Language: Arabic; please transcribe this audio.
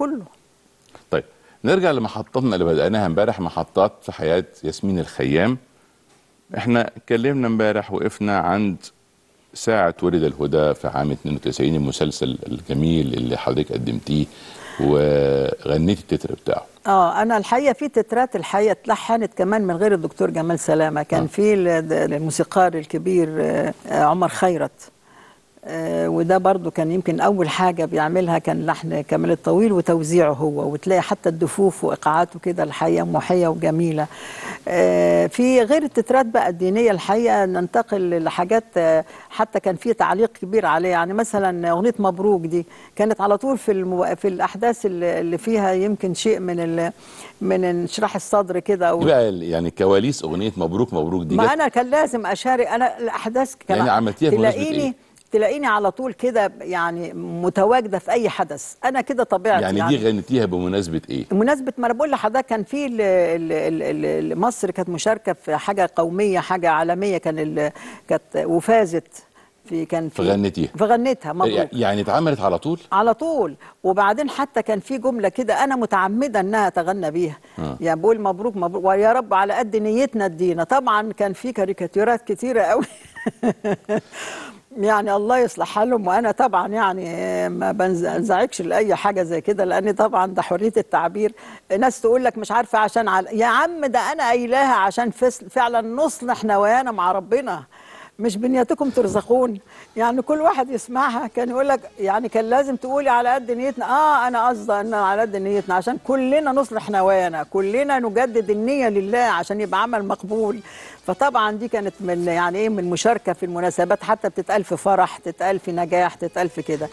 كله طيب نرجع لمحطتنا اللي بدأناها امبارح محطات في حياة ياسمين الخيام احنا اتكلمنا امبارح وقفنا عند ساعة ولد الهدى في عام 92 المسلسل الجميل اللي حضرتك قدمتيه وغنيتي التتر بتاعه اه انا الحقيقه في تترات الحقيقه اتلحنت كمان من غير الدكتور جمال سلامه كان آه. في الموسيقار الكبير آه، عمر خيرت آه، وده برضو كان يمكن أول حاجة بيعملها كان لحن كمال الطويل وتوزيعه هو وتلاقي حتى الدفوف وإيقاعاته كده الحقيقة محية وجميلة آه، في غير التترات بقى الدينية الحقيقة ننتقل لحاجات آه، حتى كان في تعليق كبير عليه يعني مثلا أغنية مبروك دي كانت على طول في المو... في الأحداث اللي فيها يمكن شيء من ال... من انشراح الصدر كده و... يعني كواليس أغنية مبروك مبروك دي ما أنا كان لازم أشارك أنا الأحداث كان يعني عملتيها إيه؟ تلاقيني تلاقيني على طول كده يعني متواجده في اي حدث انا كده طبيعتي يعني, يعني دي غنيتيها بمناسبه ايه بمناسبه ما انا بقول لحضرتك كان في مصر كانت مشاركه في حاجه قوميه حاجه عالميه كان كانت وفازت في كان في فغنتيها فغنتها مبروك يعني, يعني اتعملت على طول على طول وبعدين حتى كان في جمله كده انا متعمده انها اتغنى بيها آه. يعني بقول مبروك مبروك ويا رب على قد نيتنا ادينا طبعا كان في كاريكاتيرات كتيره قوي يعني الله يصلح حالهم وانا طبعا يعني ما بنزعجش لاي حاجه زي كده لان طبعا ده حريه التعبير ناس تقول لك مش عارفه عشان عل... يا عم ده انا قايلاها عشان فعلا نصلح نوايانا مع ربنا مش بنيتكم ترزقون يعني كل واحد يسمعها كان يقول لك يعني كان لازم تقولي على قد نيتنا اه انا قصدي ان على قد نيتنا عشان كلنا نصلح نوايانا كلنا نجدد النيه لله عشان يبقى عمل مقبول فطبعا دي كانت من يعني ايه من مشاركه في المناسبات حتى بتتقال في فرح تتقال في نجاح تتقال في كده